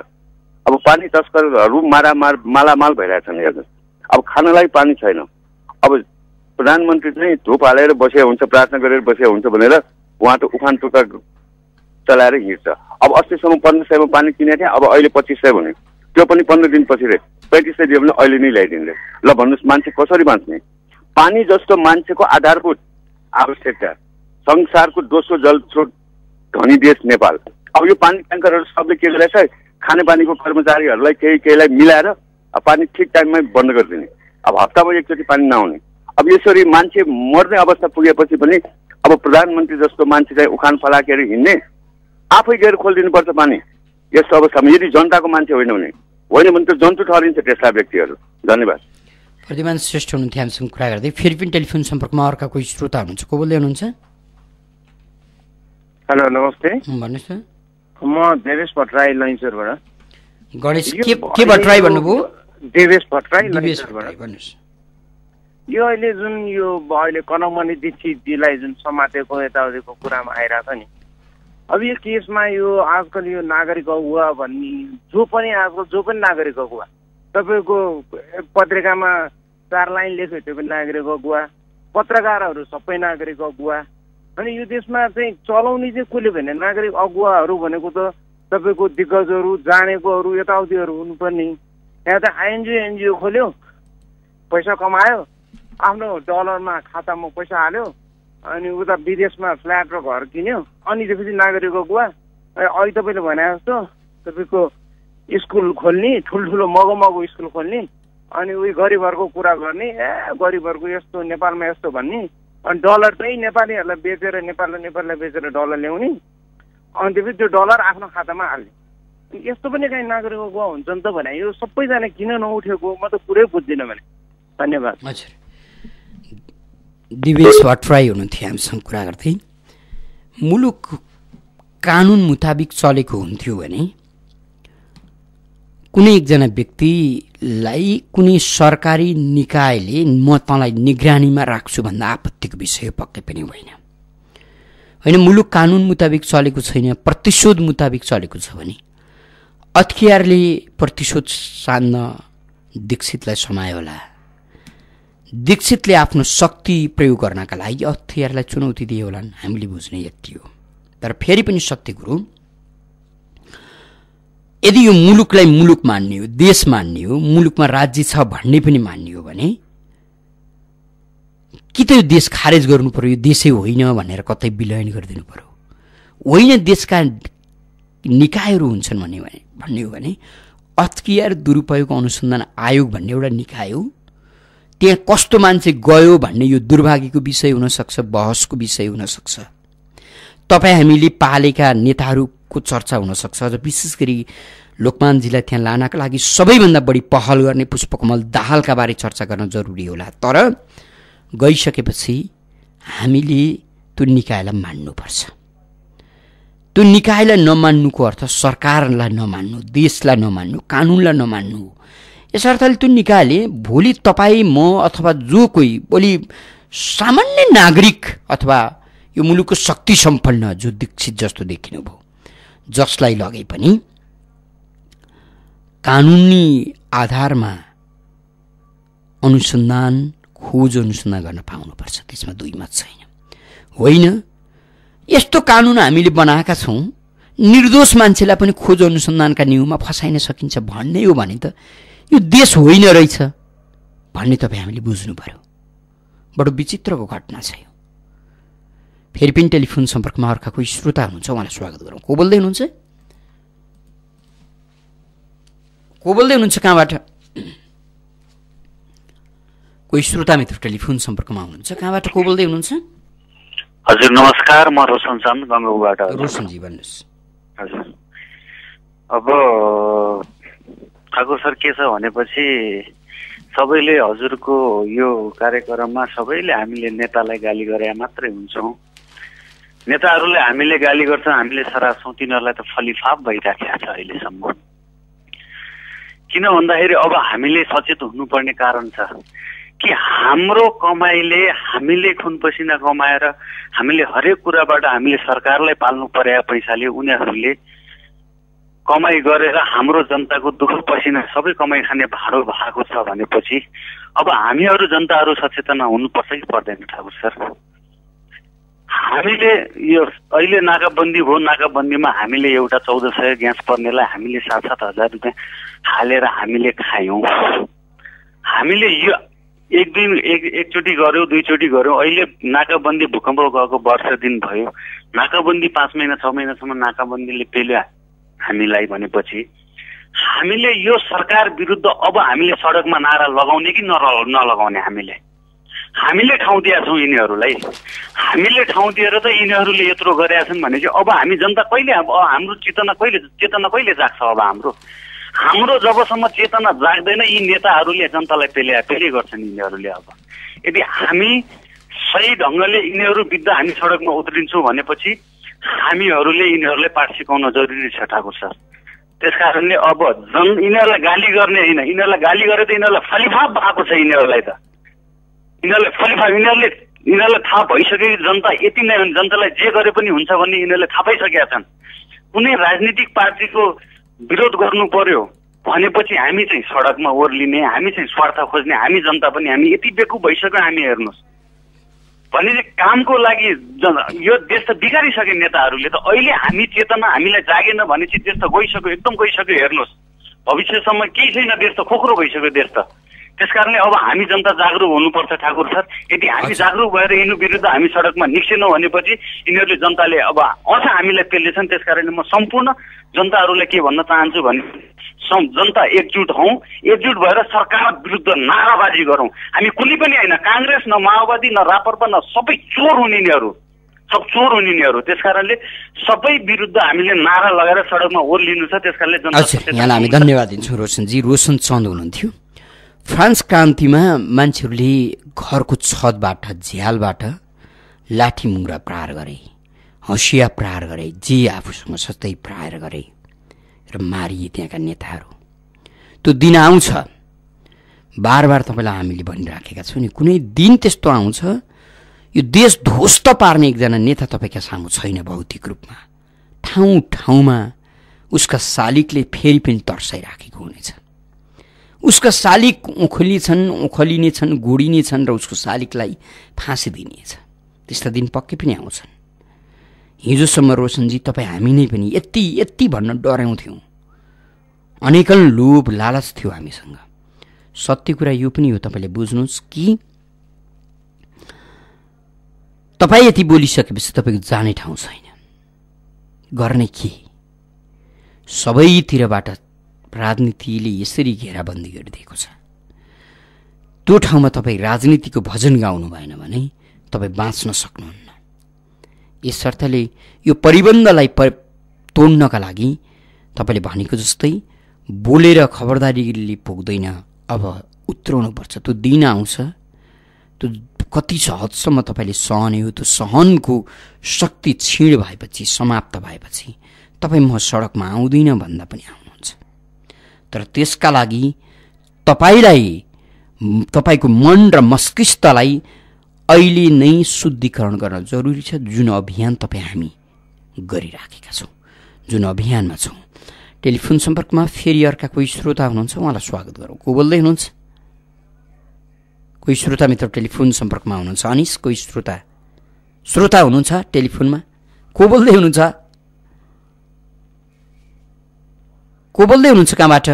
अब पानी तस्करहरू मारामार मालामाल भइरहेछन् हेर्नुहोस् अब खानलाई पानी छैन अब प्रधानमन्त्री चाहिँ धुप हालेर बसे हुन्छ प्रार्थना गरेर बसेको हुन्छ भनेर उहाँ त उखान टुका चलाएर हिँड्छ अब अस्तिसम्म पन्ध्र सयमा पानी किनेको थिएँ अब अहिले पच्चिस सय भन्यो त्यो पनि पन्ध्र दिनपछि रे पैँतिस सय दियो भने अहिले नै ल्याइदिने ल भन्नुहोस् मान्छे कसरी बाँच्ने पानी जस्तो मान्छेको आधारभूत आवश्यकता संसारको दोस्रो जल स्रोत धनी देश नेपाल अब यो पानी ट्याङ्करहरू सबले के खाने खानेपानीको कर्मचारीहरूलाई केही केहीलाई मिलाएर पानी ठिक टाइममै बन्द गरिदिने अब हप्तामा एकचोटि पानी नआउने अब यसरी मान्छे मर्ने अवस्था पुगेपछि पनि अब प्रधानमन्त्री जस्तो मान्छे चाहिँ उखान फलाकेर हिँड्ने आफै गएर खोलिदिनुपर्छ पानी यस्तो अवस्थामा यदि जनताको मान्छे होइन भने होइन भने त जन्तु ठहरिन्छ त्यस्ता व्यक्तिहरू धन्यवाद प्रतिमान श्रेष्ठ हुनुहुन्थ्यो हामीसँग कुरा गर्दै फेरि पनि टेलिफोन सम्पर्कमा अर्का कोही श्रोता हुनुहुन्छ को बोल्दै हुनुहुन्छ हेलो नमस्ते भन्नुहोस् म देवेश भट्टराई लैन्सरबाट गणेश के के भट्टराई भन्नुभयो देवेश भट्टराई लैनसरबाट भन्नुहोस् यो अहिले जुन यो अहिले कनकमणि दीक्षितजीलाई जुन समातेको यताउतिको कुरामा आइरहेको छ नि अब यो केसमा यो आजकल यो नागरिक अगुवा भन्ने जो पनि आजकल जो पनि नागरिक अगुवा तपाईँको पत्रिकामा चार लाइन लेख्यो त्यो पनि नागरिक अगुवा पत्रकारहरू सबै नागरिक अगुवा अनि यो देशमा चाहिँ चलाउने चाहिँ कसले भने नागरिक अगुवाहरू भनेको त तपाईँको दिग्गजहरू जानेकोहरू यताउतिहरू हुनुपर्ने यहाँ त आइएनजिओ एनजिओ खोल्यो पैसा कमायो आफ्नो डलरमा खातामा पैसा हाल्यो अनि उता विदेशमा फ्ल्याट र घर किन्यो अनि त्यसपछि नागरिकको गुवा अहिले तपाईँले भने जस्तो तपाईँको स्कुल खोल्ने ठुल्ठुलो मगो मगो स्कुल खोल्ने अनि उयो गरिबहरूको कुरा गर्ने ए गरिबहरूको यस्तो नेपालमा यस्तो भन्ने अनि डलर चाहिँ नेपालीहरूलाई बेचेर नेपाललाई नेपालीलाई बेचेर डलर ल्याउने अनि त्यसपछि त्यो डलर आफ्नो खातामा हाल्ने यस्तो पनि काहीँ नागरिकको गुवा हुन्छ नि त भने यो सबैजना किन नउठेको म त कुरै बुझ्दिनँ भने धन्यवाद दिवेश भट्टराई हुनुहुन्थ्यो हामीसँग कुरा गर्थे मुलुक कानुन मुताबिक चलेको हुन्थ्यो भने कुनै एकजना व्यक्तिलाई कुनै सरकारी निकायले म तँलाई निगरानीमा राख्छु भन्दा आपत्तिको विषय पक्कै पनि होइन होइन मुलुक कानुन मुताबिक चलेको छैन प्रतिशोध मुताबिक चलेको छ भने अख्तियारले प्रतिशोध सान्न दीक्षितलाई समायो होला दीक्षितले आफ्नो शक्ति प्रयोग गर्नका लागि अख्तियारलाई चुनौती दिए होलान् हामीले बुझ्ने यति हो तर फेरि पनि सत्य गुरु यदि यो मुलुकलाई मुलुक मान्ने हो देश मान्ने हो मुलुकमा राज्य छ भन्ने पनि मान्ने हो भने कि त यो देश खारेज गर्नु पर्यो यो देशै होइन भनेर कतै विलयन गरिदिनु पर्यो होइन देशका निकायहरू हुन्छन् भन्ने भने भन्ने हो भने अत्कियार दुरुपयोग अनुसन्धान आयोग भन्ने एउटा निकाय हो त्यहाँ कस्तो मान्छे गयो भन्ने यो दुर्भाग्यको विषय हुनसक्छ बहसको विषय हुनसक्छ तपाईँ हामीले पालेका नेताहरूको चर्चा हुनसक्छ र विशेष गरी लोकमानजीलाई त्यहाँ लानका लागि सबैभन्दा बढी पहल गर्ने पुष्पकमल दाहालका बारे चर्चा गर्न जरुरी होला तर गइसकेपछि हामीले त्यो निकायलाई मान्नुपर्छ त्यो निकायलाई नमान्नुको अर्थ सरकारलाई नमान्नु देशलाई नमान्नु कानुनलाई नमान्नु यसर्थले त्यो निकायले भोलि तपाईँ म अथवा जो कोही भोलि सामान्य नागरिक अथवा यो मुलुकको शक्ति सम्पन्न जो दीक्षित जस्तो देखिनुभयो जसलाई लगे पनि कानुनी आधारमा अनुसन्धान खोज अनुसन्धान गर्न पाउनुपर्छ त्यसमा दुई मत छैन होइन यस्तो कानुन हामीले बनाएका छौँ निर्दोष मान्छेलाई पनि खोज अनुसन्धानका नियममा फसाइन सकिन्छ भन्ने हो भने त यो देश होइन रहेछ भन्ने तपाईँ हामीले बुझ्नु पर्यो बडो विचित्रको घटना छ यो फेरि पनि टेलिफोन सम्पर्कमा अर्का कोही श्रोता हुनुहुन्छ उहाँलाई स्वागत गरौँ को बोल्दै हुनुहुन्छ को बोल्दै हुनुहुन्छ कहाँबाट कोही श्रोता मित्र टेलिफोन सम्पर्कमा हुनुहुन्छ कहाँबाट को बोल्दै हुनुहुन्छ हजुर नमस्कार म रोशन चान्द रोशन रोशनजी भन्नुहोस् हजुर अब ठाकुर सर के छ भनेपछि सबैले हजुरको यो कार्यक्रममा सबैले हामीले नेतालाई गाली गरे मात्रै हुन्छौँ नेताहरूले हामीले गाली गर्छौँ हामीले सराछौँ तिनीहरूलाई त फलिफाप भइराखेको छ अहिलेसम्म किन भन्दाखेरि अब हामीले सचेत हुनुपर्ने कारण छ कि हाम्रो कमाइले हामीले खुन पसिना कमाएर हामीले हरेक कुराबाट हामीले सरकारलाई पाल्नु परेका पैसाले उनीहरूले कमाइ गरेर हाम्रो जनताको दुःख पसिना सबै कमाइ खाने भाडो भएको छ भनेपछि अब हामीहरू जनताहरू सचेतना हुनुपर्छ कि पर्दैन ठाकुर सर हामीले यो अहिले नाकाबन्दी भयो नाकाबन्दीमा हामीले एउटा चौध सय ग्यास पर्नेलाई हामीले सात सात हजार रुपियाँ हालेर हामीले खायौँ हामीले यो एक दिन एक एकचोटि गऱ्यौँ दुईचोटि गऱ्यौँ अहिले नाकाबन्दी भूकम्प गएको वर्ष दिन भयो नाकाबन्दी पाँच महिना छ महिनासम्म नाकाबन्दीले पेल्यो हामीलाई भनेपछि हामीले यो सरकार विरुद्ध अब हामीले सडकमा नारा लगाउने कि नलगाउने हामीले हामीले ठाउँ दिएका छौँ यिनीहरूलाई हामीले ठाउँ दिएर त यिनीहरूले यत्रो गरेका छन् भने चाहिँ अब हामी जनता कहिले अब हाम्रो चेतना कहिले चेतना कहिले जाग्छ अब हाम्रो हाम्रो जबसम्म चेतना जाग्दैन यी नेताहरूले जनतालाई पेले पेले गर्छन् यिनीहरूले अब यदि हामी सही ढङ्गले यिनीहरू बित्दा हामी सडकमा उत्रिन्छौँ भनेपछि हामीहरूले यिनीहरूलाई पाठ सिकाउन जरुरी छ ठाकुर सर त्यस कारणले अब जन यिनीहरूलाई गाली गर्ने होइन यिनीहरूलाई गाली गरेर त यिनीहरूलाई फलिफाप भएको छ यिनीहरूलाई त यिनीहरूलाई फलिफाप यिनीहरूले यिनीहरूलाई थाहा भइसक्यो जनता यति नै हुन् जनतालाई जे गरे पनि हुन्छ भन्ने यिनीहरूले थाहा पाइसकेका छन् कुनै राजनीतिक पार्टीको विरोध गर्नु पर्यो भनेपछि हामी चाहिँ सडकमा ओर्लिने हामी चाहिँ स्वार्थ खोज्ने हामी जनता पनि हामी यति बेकु भइसक्यो हामी हेर्नुहोस् चाहिँ कामको लागि यो देश त बिगारिसके नेताहरूले त अहिले हामी चेतना हामीलाई जागेन भनेपछि देश त गइसक्यो एकदम गइसक्यो हेर्नुहोस् भविष्यसम्म केही छैन देश त खोक्रो भइसक्यो देश त त्यस कारणले अब हामी जनता जागरुक हुनुपर्छ ठाकुर सर यदि हामी जागरुक भएर यिनीहरू विरुद्ध हामी सडकमा निस्केनौँ भनेपछि यिनीहरूले जनताले अब अझ हामीलाई पेल्नेछन् त्यस कारणले म सम्पूर्ण जनताहरूलाई के भन्न चाहन्छु भने जनता एकजुट हौ एकजुट भएर सरकार विरुद्ध नाराबाजी गरौँ हामी कुनै पनि होइन काङ्ग्रेस न माओवादी न रापरपा न सबै चोर हुने यिनीहरू सब चोर हुने यिनीहरू त्यस कारणले सबै विरुद्ध हामीले नारा लगाएर सडकमा ओर्लिनु छ त्यस कारणले जनता हामी धन्यवाद दिन्छौँ रोशनजी रोशन चन्द हुनुहुन्थ्यो फ्रान्स क्रान्तिमा मान्छेहरूले घरको छतबाट झ्यालबाट लाठी मुङ्रा प्रहार गरे हँसिया प्रहार गरे जे आफूसँग सस्तै प्रहार गरे र मारिए त्यहाँका नेताहरू त्यो दिन आउँछ बार बार तपाईँलाई हामीले भनिराखेका छौँ नि कुनै दिन त्यस्तो आउँछ यो देश ध्वस्त पार्ने एकजना नेता तपाईँका सामु छैन भौतिक रूपमा ठाउँ ठाउँमा उसका शालिकले फेरि पनि तर्साइराखेको हुनेछ उसका शालिक उखली छन् उखलिने छन् गोडिने छन् र उसको शालिकलाई फाँसी दिनेछ त्यस्ता दिन पक्कै पनि आउँछन् हिजोसम्म रोशनजी तपाईँ हामी नै पनि यति यति भन्न डराउँथ्यौँ अनेकल लोभ लालच थियो हामीसँग सत्य कुरा यो पनि हो तपाईँले बुझ्नुहोस् कि तपाईँ यति बोलिसकेपछि तपाईँको जाने ठाउँ छैन गर्ने के सबैतिरबाट राजनीतिले यसरी घेराबन्दी गरिदिएको छ त्यो ठाउँमा तपाईँ राजनीतिको भजन गाउनु भएन भने तपाईँ बाँच्न सक्नुहुन्न यसर्थले यो परिबन्धलाई प तोड्नका लागि तपाईँले भनेको जस्तै बोलेर खबरदारीले पुग्दैन अब उत्राउनुपर्छ त्यो दिन आउँछ त्यो कति हदसम्म तपाईँले सहने हो त्यो सहनको शक्ति क्षीण भएपछि समाप्त भएपछि तपाईँ म सडकमा आउँदिनँ भन्दा पनि आउनु तर त्यसका लागि तपाईँलाई तपाईँको मन र मस्तिष्कलाई अहिले नै शुद्धिकरण गर्न जरुरी छ जुन अभियान तपाईँ हामी गरिराखेका छौँ जुन अभियानमा छौँ टेलिफोन सम्पर्कमा फेरि अर्का कोही श्रोता हुनुहुन्छ उहाँलाई स्वागत गरौँ को बोल्दै हुनुहुन्छ कोही श्रोता मित्र टेलिफोन सम्पर्कमा हुनुहुन्छ अनिस कोही श्रोता श्रोता हुनुहुन्छ टेलिफोनमा को बोल्दै हुनुहुन्छ को बोल्दै हुनुहुन्छ कहाँबाट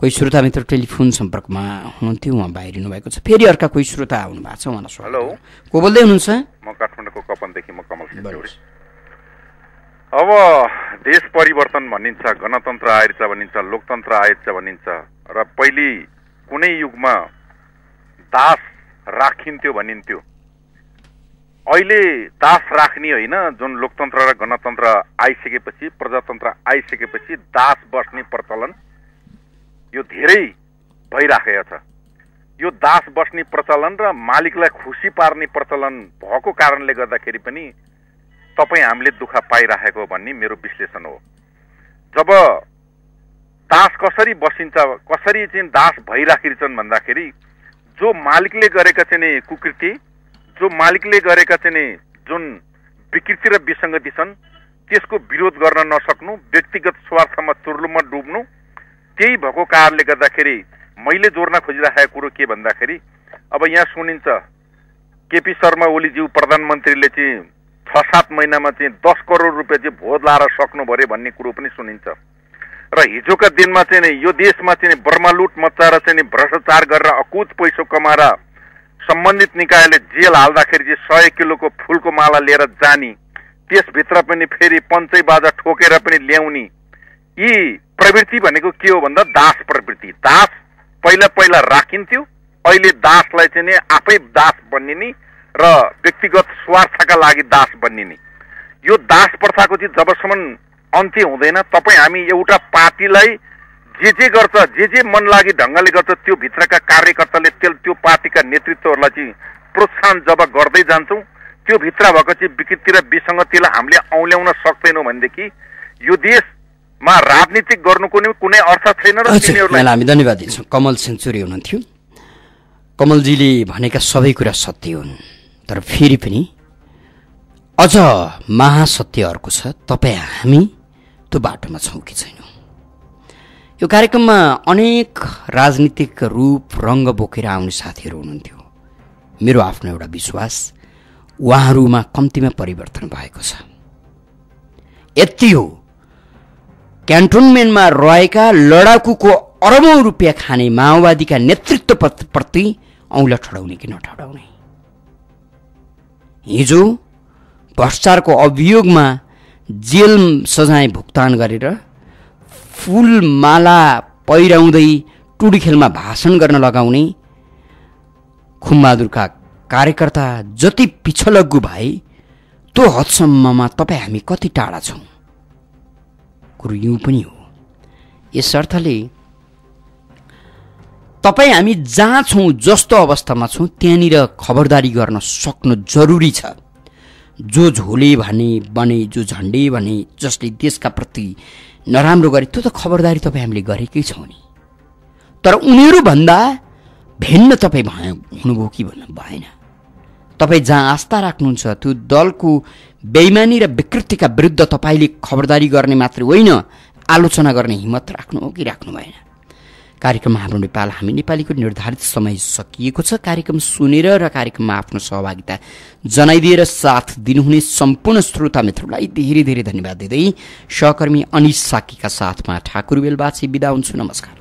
कोही श्रोता मित्र टेलिफोन सम्पर्कमा हुनुहुन्थ्यो उहाँ बाहिरिनु भएको छ फेरि अर्का कोही श्रोता आउनु भएको छ उहाँलाई हेलो को बोल्दै हुनुहुन्छ म काठमाडौँको कपनदेखि म कमल अब देश परिवर्तन भनिन्छ गणतन्त्र आएछ भनिन्छ लोकतन्त्र आएछ भनिन्छ र पहिले कुनै युगमा दास राखिन्थ्यो भनिन्थ्यो अहिले दास राख्ने होइन जुन लोकतन्त्र र गणतन्त्र आइसकेपछि प्रजातन्त्र आइसकेपछि दास बस्ने प्रचलन यो धेरै भइराखेको छ यो दास बस्ने प्रचलन र मालिकलाई खुसी पार्ने प्रचलन भएको कारणले गर्दाखेरि पनि तपाईँ हामीले दुःख पाइराखेको भन्ने मेरो विश्लेषण हो जब दास कसरी बसिन्छ कसरी चाहिँ दास भइराखिन्छन् भन्दाखेरि जो मालिकले गरेका चाहिँ कुकृति जो मालिकले गरेका चाहिँ नि जुन विकृति र विसङ्गति छन् त्यसको विरोध गर्न नसक्नु व्यक्तिगत स्वार्थमा चुर्लुमा डुब्नु त्यही भएको कारणले गर्दाखेरि मैले जोड्न खोजिराखेको कुरो के भन्दाखेरि अब यहाँ सुनिन्छ केपी शर्मा ओलीज्यू प्रधानमन्त्रीले चाहिँ छ सात महिनामा चाहिँ दस करोड रुपियाँ चाहिँ भोज लाएर सक्नु पऱ्यो भन्ने कुरो पनि सुनिन्छ र हिजोका दिनमा चाहिँ नि यो देशमा चाहिँ बर्मालुट मचाएर चाहिँ नि भ्रष्टाचार गरेर अकुत पैसा कमाएर सम्बन्धित निकायले जेल हाल्दाखेरि चाहिँ सय किलोको फुलको माला लिएर जाने त्यसभित्र पनि फेरि पञ्चै बाजा ठोकेर पनि ल्याउने यी प्रवृत्ति भनेको के हो भन्दा दास प्रवृत्ति दास पहिला पहिला राखिन्थ्यो अहिले दासलाई चाहिँ नि आफै दास बनिने र व्यक्तिगत स्वार्थका लागि दास बनिने यो दास प्रथाको चाहिँ जबसम्म अन्त्य हुँदैन तपाईँ हामी एउटा पार्टीलाई जे जे गर्छ जे जे मन लागि ढङ्गले गर्छ त्यो भित्रका कार्यकर्ताले त्यो त्यो पार्टीका नेतृत्वहरूलाई चाहिँ प्रोत्साहन जब गर्दै जान्छौँ त्यो भित्र भएको चाहिँ विकृति र विसङ्गतिलाई हामीले औल्याउन सक्दैनौँ भनेदेखि यो देशमा राजनीतिक गर्नुको कुनै अर्थ छैन र हामी धन्यवाद दिन्छौँ कमल सेन्चुरी हुनुहुन्थ्यो कमलजीले भनेका सबै कुरा सत्य हुन् तर फेरि पनि अझ महासत्य अर्को छ तपाईँ हामी त्यो बाटोमा छौँ कि छैनौँ यो कार्यक्रममा अनेक राजनीतिक रूप रङ्ग बोकेर आउने साथीहरू हुनुहुन्थ्यो मेरो आफ्नो एउटा विश्वास उहाँहरूमा कम्तीमा परिवर्तन भएको छ यति हो क्यान्टोनमेन्टमा रहेका लडाकुको अरबौँ रुपियाँ खाने माओवादीका नेतृत्वप्रति औँला ठडाउने कि नठडाउने हिजो भ्रष्टाचारको अभियोगमा जेल सजाय भुक्तान गरेर फुलमाला पहिराउँदै टुडी खेलमा भाषण गर्न लगाउने खुम्बहादुरका कार्यकर्ता जति पिछलग्गु भए त्यो हदसम्ममा तपाईँ हामी कति टाढा छौँ कुरो यु पनि हो यस अर्थले तपाईँ हामी जहाँ छौँ जस्तो अवस्थामा छौँ त्यहाँनिर खबरदारी गर्न सक्नु जरुरी छ जो झोले भने बने जो झन्डे भने जसले देशका प्रति नराम्रो गरे त्यो त खबरदारी तपाईँ हामीले गरेकै छौँ नि तर उनीहरूभन्दा भिन्न तपाईँ भयो हुनुभयो कि भन्नु भएन तपाईँ जहाँ आस्था राख्नुहुन्छ त्यो दलको बेइमानी र विकृतिका विरुद्ध तपाईँले खबरदारी गर्ने मात्रै होइन आलोचना गर्ने हिम्मत राख्नु हो कि राख्नु भएन कार्यक्रममा हाम्रो नेपाल हामी नेपालीको निर्धारित समय सकिएको छ कार्यक्रम सुनेर र कार्यक्रममा आफ्नो सहभागिता जनाइदिएर साथ दिनुहुने सम्पूर्ण श्रोता मित्रलाई धेरै धेरै धन्यवाद दिँदै सहकर्मी अनिस साकीका साथमा ठाकुर बेलबाछी बिदा हुन्छु नमस्कार